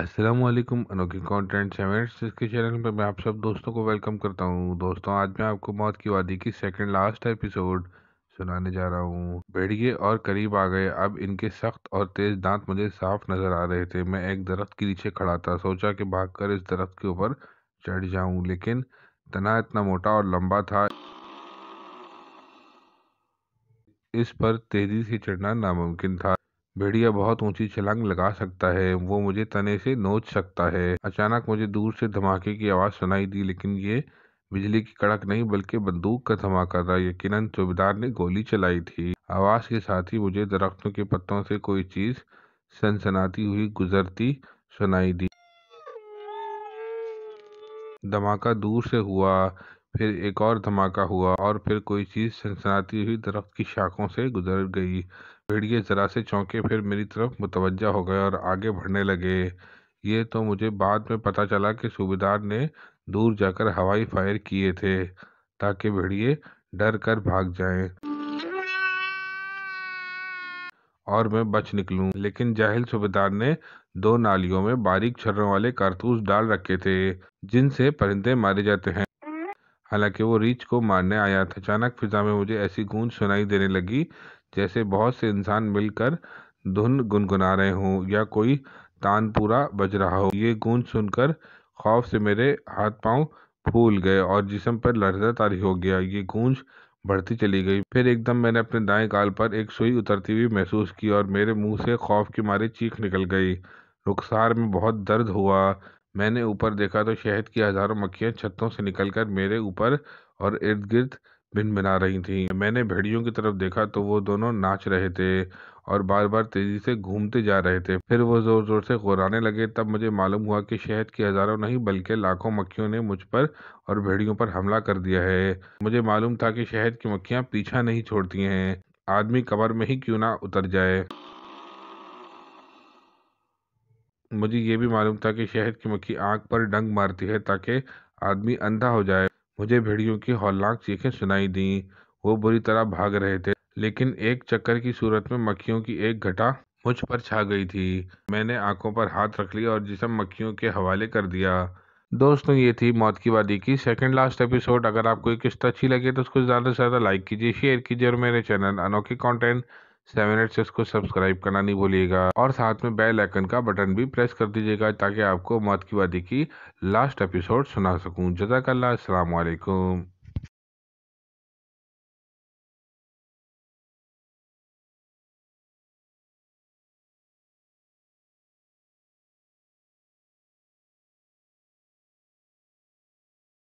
अस्सलाम वालेकुम अनोखी कंटेंट सेवेंट्स इसके चैनल पर मैं आप सब दोस्तों को वेलकम करता हूं दोस्तों आज मैं आपको मौत की वादी की सेकंड लास्ट एपिसोड सुनाने जा रहा हूं भेड़िए और करीब आ गए अब इनके सख्त और तेज दांत मुझे साफ नजर आ रहे थे मैं एक दरख्त के नीचे खड़ा था सोचा कि कर इस दरख्त के ऊपर चढ़ जाऊं लेकिन तना इतना मोटा और लम्बा था इस पर तेजी से चढ़ना नामुमकिन था भेड़िया बहुत ऊंची छलांग लगा सकता है वो मुझे तने से नोच सकता है अचानक मुझे दूर से धमाके की आवाज़ सुनाई दी लेकिन ये बिजली की कड़क नहीं बल्कि बंदूक का धमाका था यकीनन चौबीदार ने गोली चलाई थी आवाज़ के साथ ही मुझे दरख्तों के पत्तों से कोई चीज़ सनसनाती हुई गुजरती सुनाई दी धमाका दूर से हुआ फिर एक और धमाका हुआ और फिर कोई चीज़ सनसनाती हुई दरख्त की शाखों से गुजर गई भेड़िए ज़रा से चौंके फिर मेरी तरफ मुतवजा हो गए और आगे बढ़ने लगे ये तो मुझे बाद में पता चला कि सूबेदार ने दूर जाकर हवाई फायर किए थे ताकि भेड़िए डर कर भाग जाएं और मैं बच निकलूं लेकिन जाहिल सूबेदार ने दो नालियों में बारीक छर्रों वाले कारतूस डाल रखे थे जिनसे परिंदे मारे जाते हैं हालांकि वो रीच को मारने आया था अचानक फिजा में मुझे ऐसी गूंज सुनाई देने लगी जैसे बहुत से इंसान मिलकर धुन गुनगुना रहे हों या कोई तानपुरा बज रहा हो ये गूंज सुनकर खौफ से मेरे हाथ पांव फूल गए और जिसम पर लड़ता तारी हो गया ये गूंज बढ़ती चली गई फिर एकदम मैंने अपने दाएं काल पर एक सुई उतरती हुई महसूस की और मेरे मुंह से खौफ के मारे चीख निकल गई रुखसार में बहुत दर्द हुआ मैंने ऊपर देखा तो शहद की हजारों मक्खियां छतों से निकलकर मेरे ऊपर और इर्द गिर्द बना रही थीं मैंने भेड़ियों की तरफ देखा तो वो दोनों नाच रहे थे और बार बार तेजी से घूमते जा रहे थे फिर वो जोर जोर से घुराने लगे तब मुझे मालूम हुआ कि शहद की हजारों नहीं बल्कि लाखों मक्खियों ने मुझ पर और भेड़ियों पर हमला कर दिया है मुझे मालूम था कि शहद की मक्खियाँ पीछा नहीं छोड़ती हैं आदमी कमर में ही क्यों ना उतर जाए मुझे ये भी मालूम था कि शहद की मक्खी आंख पर डंग मारती है ताकि आदमी अंधा हो जाए मुझे भेड़ियों की हौलनाक चीखें सुनाई दीं वो बुरी तरह भाग रहे थे लेकिन एक चक्कर की सूरत में मक्खियों की एक घटा मुझ पर छा गई थी मैंने आंखों पर हाथ रख लिया और जिसम मक्खियों के हवाले कर दिया दोस्तों ये थी मौत की वादी की सेकंड लास्ट एपिसोड अगर आपको एक किस्त अच्छी लगे तो उसको ज़्यादा से ज़्यादा लाइक कीजिए शेयर कीजिए और मेरे चैनल अनोखे कंटेंट सेवन सिक्स उसको सब्सक्राइब करना नहीं भूलिएगा और साथ में बेल आइकन का बटन भी प्रेस कर दीजिएगा ताकि आपको मौत की वादी की लास्ट एपिसोड सुना सकूँ जजाकल्ला असलकुम